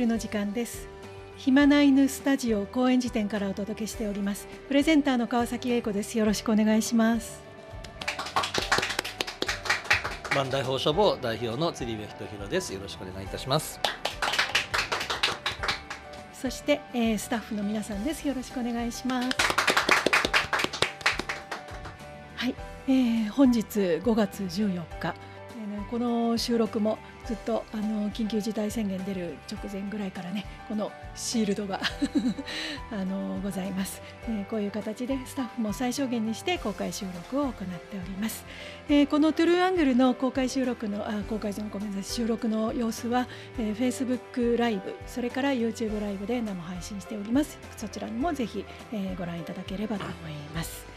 ルの時間です暇な犬スタジオ公演時点からお届けしておりますプレゼンターの川崎英子ですよろしくお願いします万代放書房代表の釣り部人弘ですよろしくお願いいたしますそして、えー、スタッフの皆さんですよろしくお願いしますはい、えー、本日5月14日この収録もずっとあの緊急事態宣言出る直前ぐらいからねこのシールドが あのございます、えー、こういう形でスタッフも最小限にして公開収録を行っております、えー、このトゥルーアングルの公開収録のあ公開じゃごめんなさい収録の様子は、えー、Facebook ライブそれから YouTube ライブで生配信しておりますそちらもぜひ、えー、ご覧いただければと思います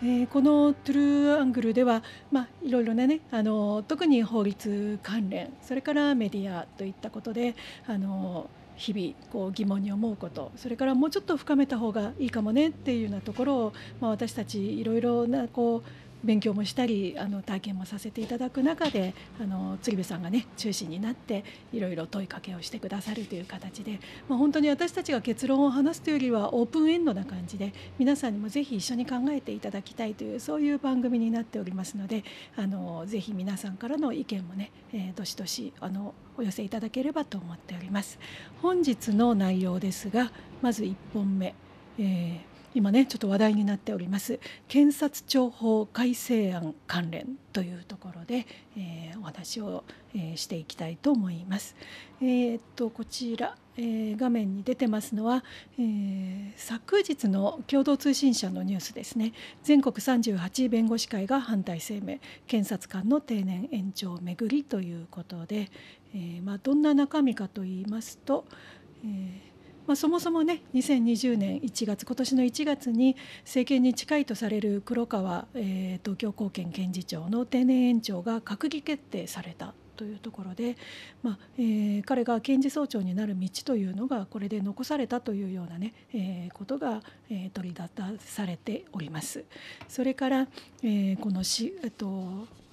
えー、このトゥルーアングルでは、まあ、いろいろなねあの特に法律関連それからメディアといったことであの日々こう疑問に思うことそれからもうちょっと深めた方がいいかもねっていうようなところを、まあ、私たちいろいろなこう勉強もしたりあの体験もさせていただく中であの鶴瓶さんがね中心になっていろいろ問いかけをしてくださるという形で、まあ、本当に私たちが結論を話すというよりはオープンエンドな感じで皆さんにもぜひ一緒に考えていただきたいというそういう番組になっておりますのであのぜひ皆さんからの意見もね、えー、どしどしあのお寄せいただければと思っております。本日の内容ですがまず1本目、えー今ねちょっと話題になっております検察庁法改正案関連というところで、えー、お話を、えー、していきたいと思います。えー、っとこちら、えー、画面に出てますのは、えー、昨日の共同通信社のニュースですね全国38弁護士会が反対声明検察官の定年延長をめぐりということで、えーまあ、どんな中身かといいますと、えーまあ、そもそもね2020年1月今年の1月に政権に近いとされる黒川、えー、東京高検検事長の定年延長が閣議決定されたというところで、まあ、えー、彼が検事総長になる道というのがこれで残されたというようなね、えー、ことが、えー、取り立たされております。それから、えー、このしと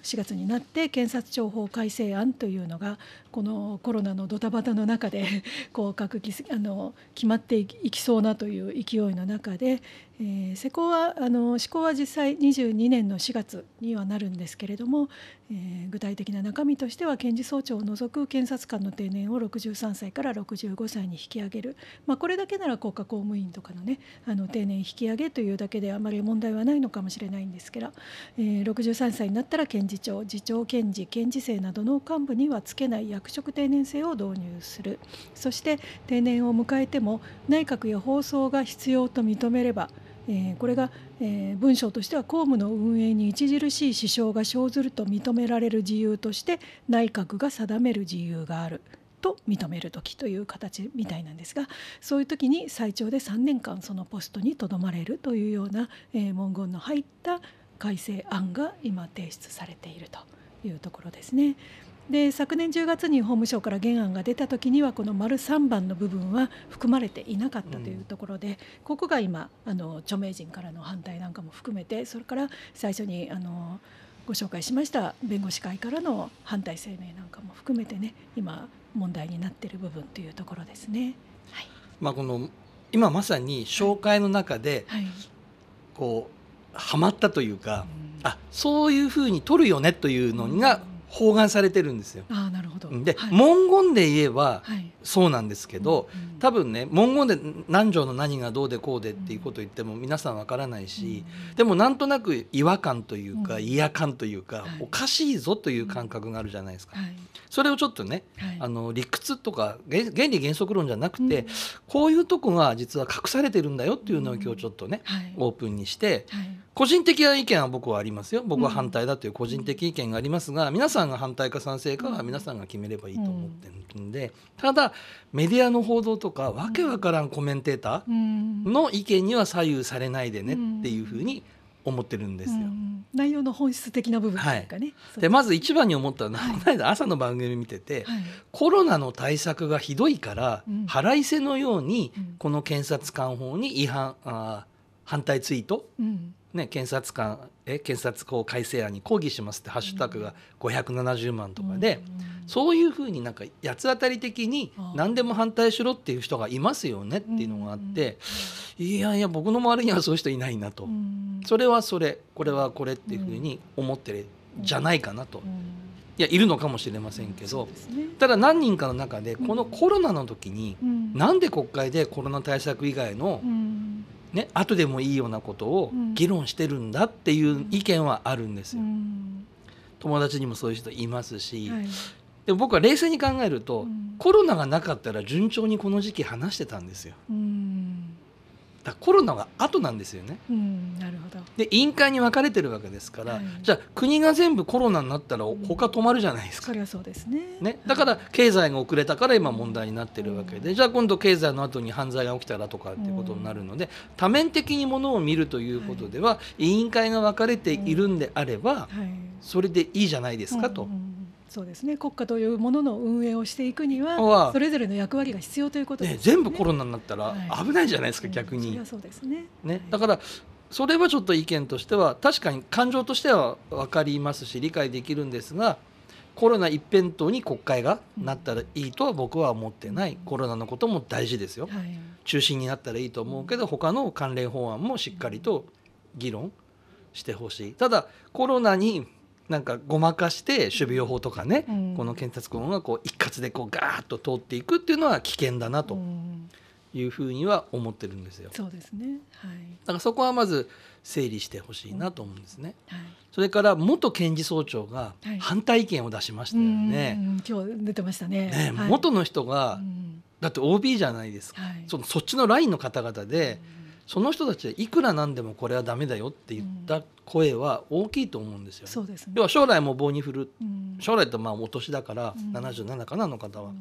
4月になって検察庁法改正案というのが、このコロナのドタバタの中でこう各議あの決まっていきそうなという勢いの中で、えー、施行はあの施行は実際22年の4月にはなるんですけれども、えー、具体的な中身としては検事総長を除く検察官の定年を63歳から65歳に引き上げる、まあ、これだけなら国家公務員とかのねあの定年引き上げというだけであまり問題はないのかもしれないんですけど、えー、63歳になったら検事長次長検事検事生などの幹部にはつけない役職定年制を導入するそして定年を迎えても内閣や放送が必要と認めればえこれが、え文章としては公務の運営に著しい支障が生ずると認められる自由として内閣が定める自由があると認める時という形みたいなんですがそういう時に最長で3年間そのポストにとどまれるというような、え文言の入った改正案が今提出されているというところですね。で昨年10月に法務省から原案が出たときにはこの丸3番の部分は含まれていなかったというところで、うん、ここが今あの著名人からの反対なんかも含めてそれから最初にあのご紹介しました弁護士会からの反対声明なんかも含めてね今問題になっている部分というところですね。はい、まあ、この今まさに紹介の中で、はい、はい、こうはまったというか、うん、あそういうふうに取るよねというのが、うん包含されてるんですよ。あなるほどで、はい、文言で言えば、はい、そうなんですけど、うん、多分ね文言で何条の何がどうでこうでっていうことを言っても皆さんわからないし、うん、でもなんとなく違和感というか、ん、嫌感というか、はい、おかしいぞという感覚があるじゃないですか。はい、それをちょっとね、はい、あの理屈とか原理原則論じゃなくて、こういうとこが実は隠されてるんだよっていうのを今日ちょっとね、オープンにして、個人的な意見は僕はありますよ僕は反対だという個人的意見がありますが、皆さんが反対か賛成かは皆さんが決めればいいと思ってるんで、ただメディアの報道とかわけわからんコメンテーターの意見には左右されないでねっていうふうに思ってるんですよ。内容の本質的な部分というかね。はい、でまず一番に思ったのは、はい、この間朝の番組見てて、はい、コロナの対策がひどいから、うん、腹いせのようにこの検察官法に違反あ反対ツイートね、検察官え検察法改正案に抗議しますってハッシュタグが570万とかで、うん、そういうふうになんか八つ当たり的に何でも反対しろっていう人がいますよねっていうのがあって、うん、いやいや僕の周りにはそういう人いないなと、うん、それはそれこれはこれっていうふうに思ってるじゃないかなと。いやいるのかもしれませんけど、ね、ただ何人かの中でこのコロナの時に、うん、なんで国会でコロナ対策以外のね後でもいいようなことを議論してるんだっていう意見はあるんですよ。友達にもそういう人いますし、はい、でも僕は冷静に考えると、コロナがなかったら順調にこの時期話してたんですよ。うんだコロナが後なんですよね。うん、なるほどで委員会に分かれてるわけですから、はい、じゃあ国が全部コロナになったら他止まるじゃないですか。うん、そうですねねだから経済が遅れたから今問題になってるわけで、うん、じゃあ今度経済の後に犯罪が起きたらとかっていうことになるので、多面的にものを見るということでは、はい、委員会が分かれているんであれば、はい、それでいいじゃないですかと。うんうんそうですね国家というものの運営をしていくにはそれぞれの役割が必要ということですね、ね、全部コロナになったら危ないじゃないですか、はい、逆に、そうですねねだから、それはちょっと意見としては確かに感情としては分かりますし理解できるんですがコロナ一辺倒に国会がなったらいいとは僕は思ってない、うん、コロナのことも大事ですよ、はい、中心になったらいいと思うけど他の関連法案もしっかりと議論してほしいただコロナになんかごまかして守備予報とかね、うん、この検察官がこう一括でこうガーッと通っていくっていうのは危険だなというふうには思ってるんですよ。そうですね、はい、だからそこはまず整理してほしいなと思うんですね。はい、それから元検事総長が反対意見を出しましたよね。はい、今日出てましたね。ね、元の人が、うん、だって OB じゃないですか、そのそっちのラインの方々で。うんその人たちはいくらなんでもこれはダメだよって言った声は大きいと思うんですよ、うんですね、要は将来も棒に振る、うん、将来ってまあお年だから、うん、77かなの方は。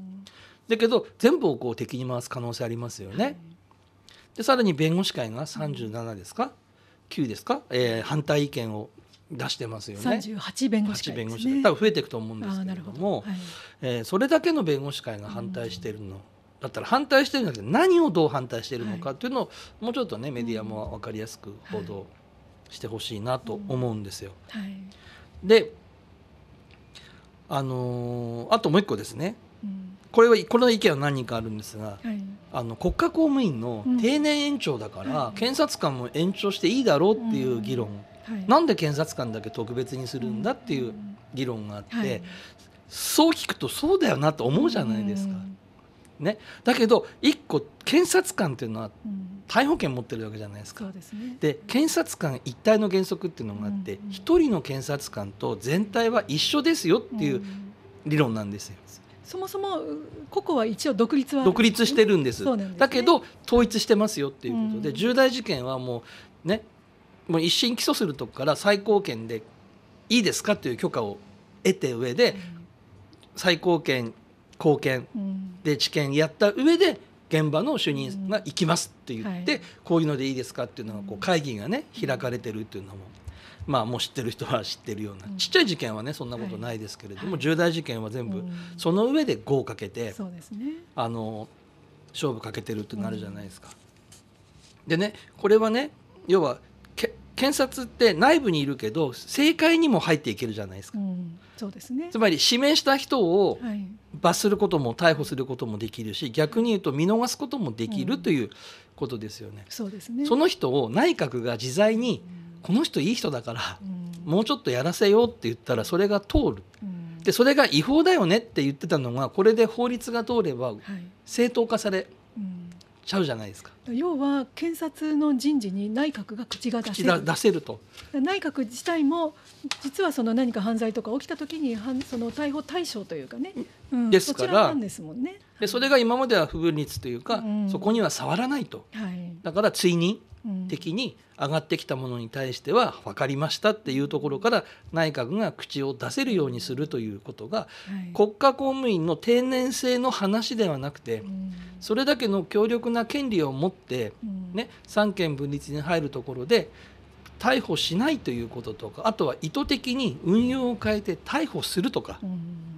だけど全部をこう敵に回す可能性ありますよね。はい、でさらに弁護士会が37ですか、9ですか、えー、反対意見を出してますよね。38弁護士会、ね、多分増えていくと思うんですけれどもど、はい、えー、それだけの弁護士会が反対しているのだったら反対してるんだけど何をどう反対してるのかっていうのをもうちょっとねメディアも分かりやすく報道してほしいなと思うんですよ。であのー、あともう一個ですね、これはこの意見は何人かあるんですが、はい、あの国家公務員の定年延長だから、検察官も延長していいだろうっていう議論、うんはい、なんで検察官だけ特別にするんだっていう議論があって、うんはい、そう聞くとそうだよなと思うじゃないですか。うんね、だけど一個検察官っていうのは逮捕権持ってるわけじゃないですか。うん、で、ね、検察官一体の原則っていうのがあって一、うん、1人の検察官と全体は一緒ですよっていう理論なんですよ。そもそも個々は一応独立は独立してるんです、ね、だけど統一してますよっていうことで、うん、重大事件はもうねもう一審起訴するとこから最高権でいいですかという許可を得て上で、最高権貢献で知見やった上で現場の主任が行きますって言って、こういうのでいいですかっていうのがこう会議がね開かれてるっていうのも。まあ、もう知ってる人は知ってるような、ちっちゃい事件はねそんなことないですけれども、重大事件は全部、その上で5をかけて、あの勝負かけてるってなるじゃないですか。でねこれはね要は検察って内部にいるけど政界にも入っていけるじゃないですか、うん、そうですね、つまり指名した人を罰することも逮捕することもできるし逆に言うと見逃すこともできるということですよね。そうですねその人を内閣が自在に、この人いい人だから、もうちょっとやらせようって言ったらそれが通る、でそれが違法だよねって言ってたのがこれで法律が通れば正当化され、ちゃうじゃないですか要は検察の人事に内閣が口が出せる出せると内閣自体も実はその何か犯罪とか起きた時にその逮捕対象というかね、うん、ですからそですもん、ね、でそれが今までは不分立というか、うん、そこには触らないと、はい、だから追認的に上がってきたものに対しては分かりましたっていうところから内閣が口を出せるようにするということが国家公務員の定年制の話ではなくてそれだけの強力な権利を持ってね三権分立に入るところで逮捕しないということとかあとは意図的に運用を変えて逮捕するとか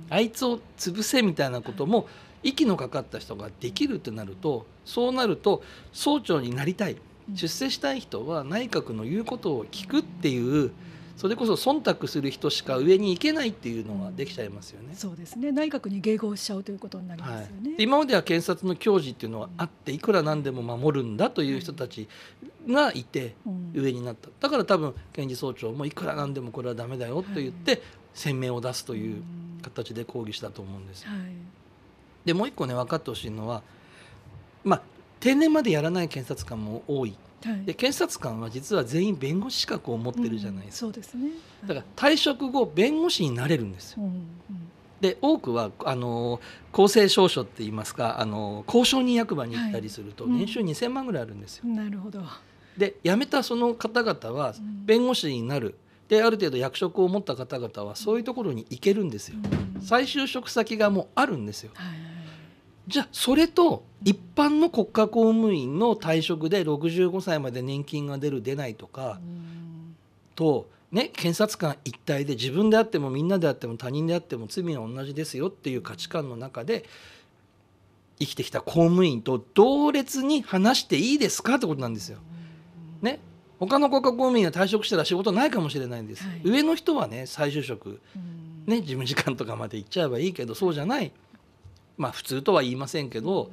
あいつを潰せみたいなことも息のかかった人ができるってなるとそうなると総長になりたい。出世したい人は内閣の言うことを聞くっていうそれこそ忖度する人しか上に行けないっていうのができちゃいますよね。そうですね。内閣に迎合しちゃうということになりますよね。はい、今までは検察の矜持っていうのはあって、いくらなんでも守るんだという人たちがいて上になった。だから多分検事総長もいくらなんでもこれはダメだよと言って声明を出すという形で抗議したと思うんです。はい、でもう一個ね分かってほしいのは、まあ定年までやらない検察官も多い、はい、で検察官は実は全員弁護士資格を持ってるじゃないですか、うん、そうですね、だから退職後弁護士になれるんですよ。うんうんで多くはあの公正証書って言いますかあの交渉人役場に行ったりすると年収2000万ぐらいあるんですよ。はいうん、なるほどで辞めたその方々は弁護士になる、うん、である程度役職を持った方々はそういうところに行けるんですよ。うん、再就職先がもうあるんですよ。はいじゃあそれと一般の国家公務員の退職で65歳まで年金が出る出ないとかと、ね、検察官一体で自分であってもみんなであっても他人であっても罪は同じですよっていう価値観の中で生きてきた公務員と同列に話していいですかってことなんですよ。ね、他の国家公務員が退職したら仕事ないかもしれないんです、はい、上の人はね再就職、ね、事務次官とかまで行っちゃえばいいけどそうじゃないまあ普通とは言いませんけど、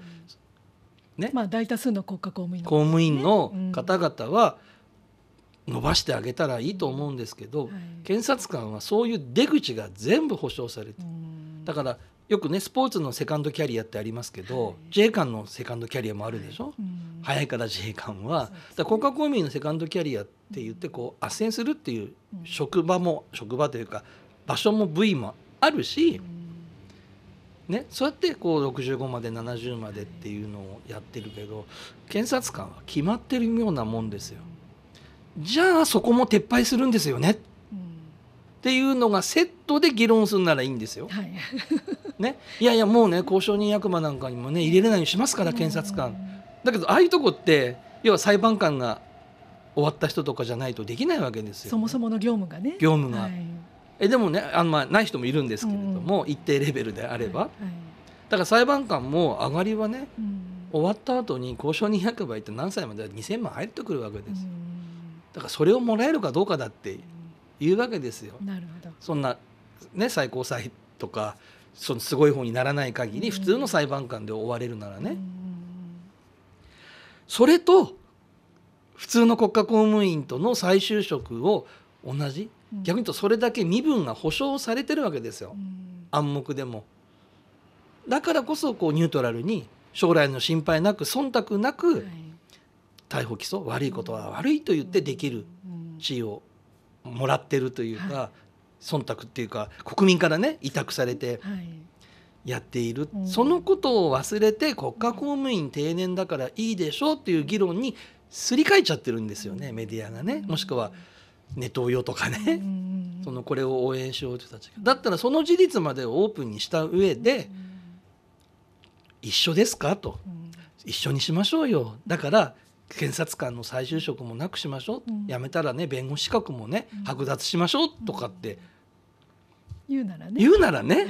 ねまあ、大多数の国家公務員の、公務員の方々は伸ばしてあげたらいいと思うんですけど、検察官はそういう出口が全部保障されてだからよくねスポーツのセカンドキャリアってありますけど、はい、自衛官のセカンドキャリアもあるでしょ、はい、早いから自衛官は、ね、だ国家公務員のセカンドキャリアって言ってこう斡旋するっていう職場も、うん、職場というか場所も部位もあるし、うんね、そうやってこう65まで70までっていうのをやってるけど検察官は決まってるようなもんですよ。じゃあそこも撤廃するんですよね、うん、っていうのがセットで議論するならいいんですよ。はい ね、いやいやもうね交渉人役場なんかにもね入れれないようにしますから検察官。だけどああいうとこって要は裁判官が終わった人とかじゃないとできないわけですよ、ね、そもそもの業務がね。業務が、はいえでもねあんまない人もいるんですけれども、うん、一定レベルであれば、はいはい、だから裁判官も上がりはね、うん、終わった後に交渉200倍って何歳までは2,000万入ってくるわけです、うん、だからそれをもらえるかどうかだっていうわけですよ。なるほどそんな、ね、最高裁とかそのすごい方にならない限り普通の裁判官で終われるならね。それと普通の国家公務員との再就職を同じ逆に言うとそれだけ身分が保障されてるわけですよ、暗黙でも。だからこそこうニュートラルに将来の心配なく忖度なく逮捕起訴悪いことは悪いと言ってできる地位をもらってるというか忖度っていうか国民からね委託されてやっているそのことを忘れて国家公務員定年だからいいでしょうっていう議論にすり替えちゃってるんですよねメディアがねもしくはネトウヨとかね、そのこれを応援しようとたちがだったらその事実までをオープンにした上で、一緒ですかと、一緒にしましょうよだから検察官の再就職もなくしましょう、やめたらね弁護士資格もね剥奪しましょうとかって。言うならね言うならね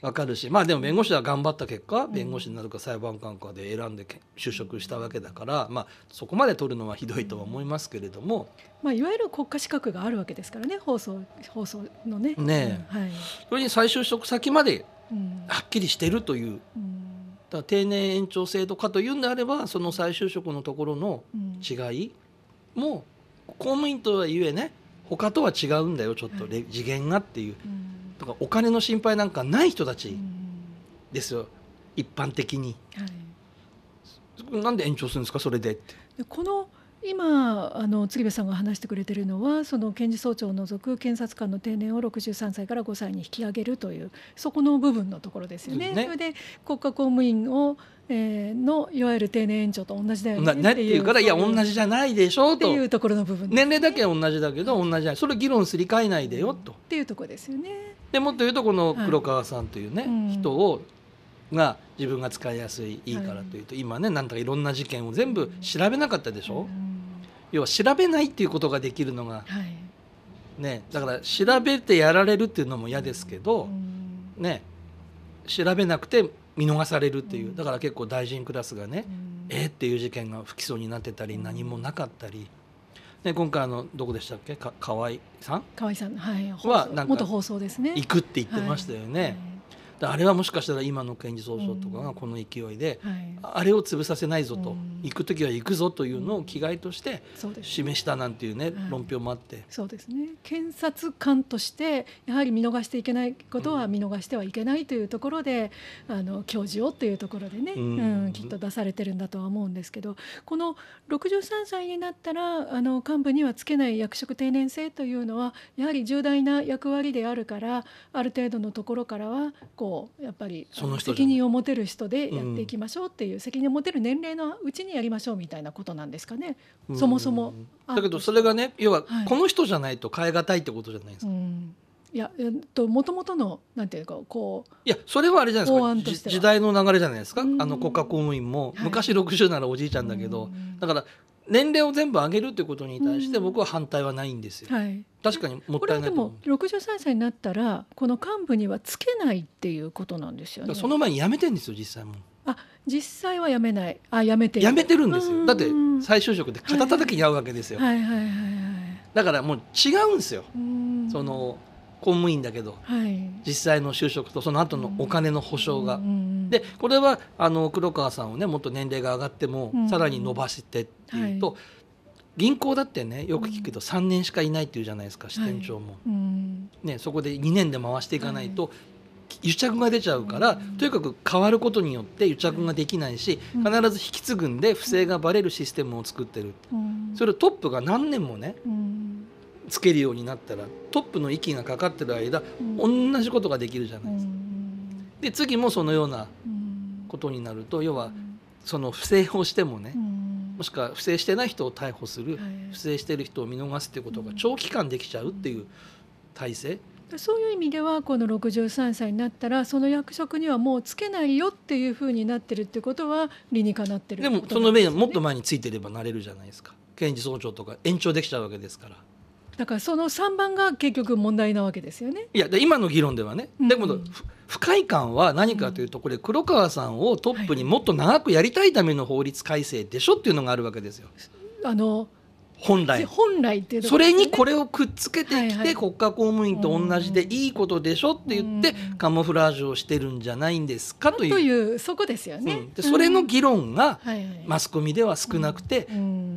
分 かるしまあでも弁護士は頑張った結果弁護士になるか裁判官かで選んで就職したわけだから、まあ、そこまで取るのはひどいとは思いますけれども、まあ、いわゆる国家資格があるわけですからね放送放送のね。ね、うん、はい、それに再就職先まではっきりしてるという。うんだ定年延長制度かというんであればその再就職のところの違いも、公務員とはいえね他とは違うんだよちょっと、次元がっていう、うんとかお金の心配なんかない人たちですよ、一般的に、はい、なんで延長するんですかそれでって。この今あの次瓶さんが話してくれてるのはその検事総長を除く検察官の定年を63歳から5歳に引き上げるというそこの部分のところですよね。ねそれで国家公務員をえー、のいわゆる定年延長と同じだよねっていうからいや同じじゃないでしょうとっていうところの部分、ね、年齢だけ同じだけど同じじゃないそれ議論すり替えないでよと、うん、っていうとこですよねでもっと言うとこの黒川さんというね、はい、人をが自分が使いやすいいいからというと、はい、今ね何だかいろんな事件を全部調べなかったでしょ、うん要は調べないっていうことができるのが、はい、ね、だから調べてやられるっていうのも嫌ですけど、ね、調べなくて見逃されるっていうだから結構大臣クラスがね、えー、っていう事件が不起訴になってたり何もなかったり。ね、今回のどこでしたっけか河合さん河合さん、はい、はな元放送ですね行くって言ってましたよね。はいあれはもしかしたら今の検事総長とかがこの勢いで、あれを潰させないぞと、行く時は行くぞというのを気概として示したなんていうね、論評もあって、そうですね検察官としてやはり見逃していけないことは見逃してはいけないというところで、あの教授をというところでね、うんきっと出されてるんだとは思うんですけどこの63歳になったらあの幹部にはつけない役職定年制というのはやはり重大な役割であるからある程度のところからはこうこうやっぱり責任を持てる人でやっていきましょうっていう、責任を持てる年齢のうちにやりましょうみたいなことなんですかね、そもそも。だけどそれがね要はこの人じゃないと変え難いってことじゃないですか。はいいや、えっと、もともとの、なんていうか、こう。いや、それはあれじゃないですか。時代の流れじゃないですか。あの国家公務員も、昔60ならおじいちゃんだけど、だから、年齢を全部上げるということに対して僕は反対はないんですよ。はい、確かにもったいないと思う。でも63歳になったらこの幹部にはつけないっていうことなんですよね。その前に辞めてんですよ実際も。あ実際は辞めないあ辞めて辞めてるんですよ。だって再就職で肩たたきに合うわけですよ。はいはいはいはい、だからもう違うんですよ。その公務員だけど、はい、実際の就職とその後のお金の保証が、うん、でこれはあの黒川さんをねもっと年齢が上がっても、うん、さらに伸ばしてっていうと、はい、銀行だってねよく聞くと3年しかいないっていうじゃないですか支店長も、はい、ね、そこで2年で回していかないと、癒着が出ちゃうから、とにかく変わることによって癒着ができないし、必ず引き継ぐんで不正がバレるシステムを作ってる、それをトップが何年もね、つけるようになったらトップの息がかかってる間、うん、同じことができるじゃないですか。で次もそのようなことになると要はその不正をしてもね、もしくは不正してない人を逮捕する、不正してる人を見逃すっていうことが長期間できちゃうっていう体制。そういう意味ではこの63歳になったらその役職にはもうつけないよっていうふうになってるってことは理にかなってるで、ね,、もその面もっと前についてればなれるじゃないですか検事総長とか延長できちゃうわけですから。だからその三番が結局問題なわけですよね。いや今の議論ではね、でも、うん、不快感は何かというとこれ黒川さんをトップにもっと長くやりたいための法律改正でしょっていうのがあるわけですよ。あの本来本来ってそれにこれをくっつけてきて国家公務員と同じでいいことでしょって言ってカモフラージュをしてるんじゃないんですかというそこですよね、でそれの議論がマスコミでは少なくて、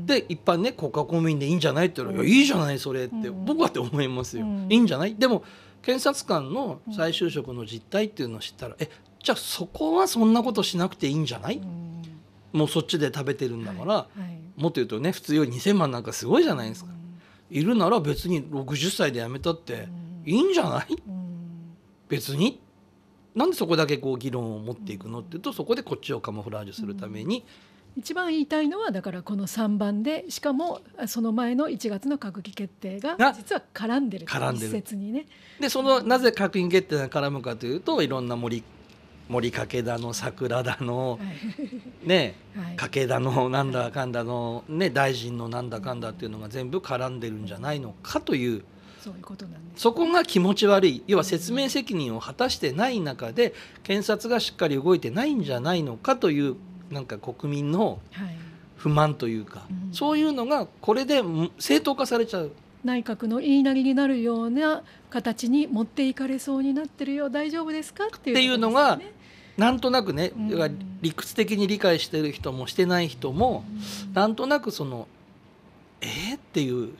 で一般ね国家公務員でいいんじゃないって言うのらいいじゃないそれって僕はって思いますよ、いいんじゃないでも検察官の再就職の実態っていうのを知ったら、えじゃあそこはそんなことしなくていいんじゃない、もうそっちで食べてるんだから、はいはい、もっと言うとね普通より2,000万なんかすごいじゃないですか、いるなら別に60歳で辞めたっていいんじゃない、別になんでそこだけこう議論を持っていくのっていうとそこでこっちをカモフラージュするために、一番言いたいのはだからこの3番でしかもその前の1月の閣議決定が実は絡んでる絡んでる、ね、でそのなぜ閣議決定が絡むかというといろんな森森かけだの桜だの、ねかけだのなんだかんだの、ね、大臣のなんだかんだっていうのが全部絡んでるんじゃないのかという。そういうことなんですそこが気持ち悪い要は説明責任を果たしてない中で検察がしっかり動いてないんじゃないのかというなんか国民の不満というか、はいうん、そういうのがこれで正当化されちゃう。内閣の言いなりになるような形に持っていかれそうになってるよ大丈夫ですかっていう、ね,、のがなんとなくね、うん、理屈的に理解してる人もしてない人も、うん、なんとなくそのえー、っていう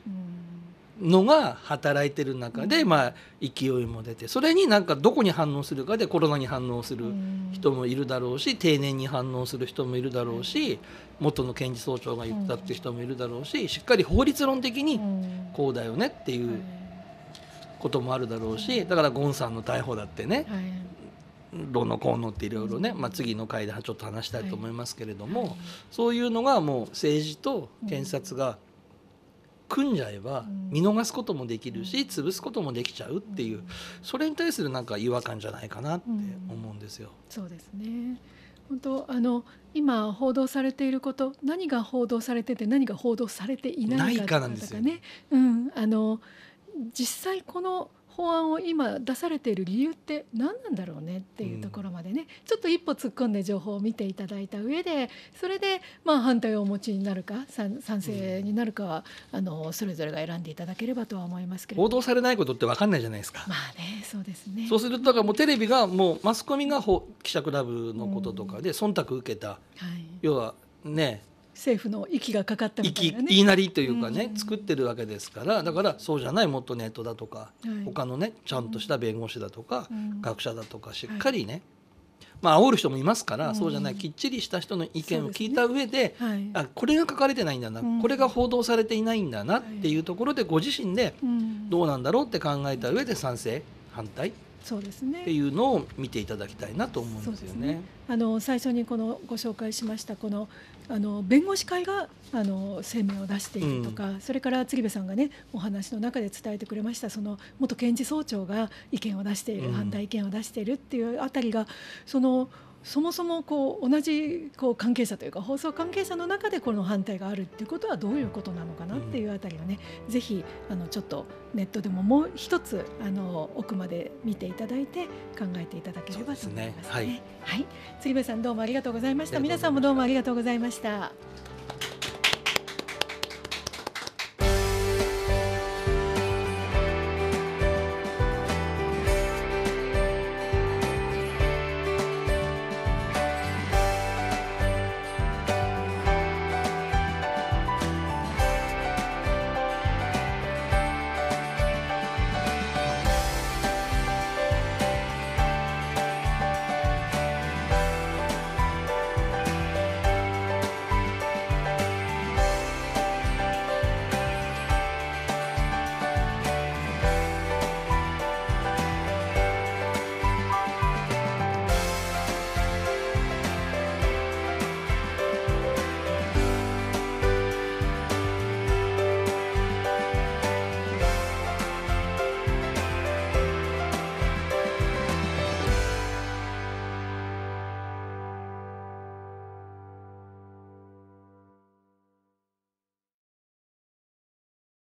のが働いてる中で、まあ、勢いも出てそれになんかどこに反応するかでコロナに反応する人もいるだろうし定年に反応する人もいるだろうし元の検事総長が言ったって人もいるだろうししっかり法律論的にこうだよねっていうこともあるだろうしだからゴンさんの逮捕だってね、どうのこうのっていろいろね、まあ、次の回でちょっと話したいと思いますけれども、はい、そういうのがもう政治と検察が組んじゃえば見逃すこともできるし潰すこともできちゃうっていうそれに対するなんか違和感じゃないかなって思うんですよ。うん、そうですね本当あの今報道されていること何が報道されてて何が報道されていないかとかね。うん、あの実際この法案を今出されている理由って何なんだろうねっていうところまでね、うん、ちょっと一歩突っ込んで情報を見ていただいた上でそれでまあ反対をお持ちになるか賛成になるかは、うん、あのそれぞれが選んでいただければとは思いますけど報道されないことって分かんないじゃないですか。まあねそうですねそうするとだからもうテレビがもうマスコミが記者クラブのこととかで忖度受けた、はい、要はね政府の息がかかったみたいな、ね、言いなりというかね、うん作ってるわけですからだからそうじゃないもっとネットだとか、はい、他のねちゃんとした弁護士だとか、うん、学者だとかしっかりね、はいまあ煽る人もいますから、うん、そうじゃないきっちりした人の意見を聞いた上で、ねはい、あこれが書かれてないんだな、うん、これが報道されていないんだなっていうところでご自身でどうなんだろうって考えた上で賛成反対そうですね。っていうのを見ていただきたいなと思うんですよね。ねあの最初にこのご紹介しましたこのあの弁護士会があの声明を出しているとか、うん、それから鶴部さんがねお話の中で伝えてくれましたその元検事総長が意見を出している、反対意見を出しているっていうあたりがその。そもそもこう同じこう関係者というか放送関係者の中でこの反対があるっていうことはどういうことなのかなっていうあたりをね、うん、ぜひあのちょっとネットでももう一つあの奥まで見ていただいて考えていただければと思いますね。すねはい、はい、鶴瓶さんどうもありがとうございました。皆さんもどうもありがとうございました。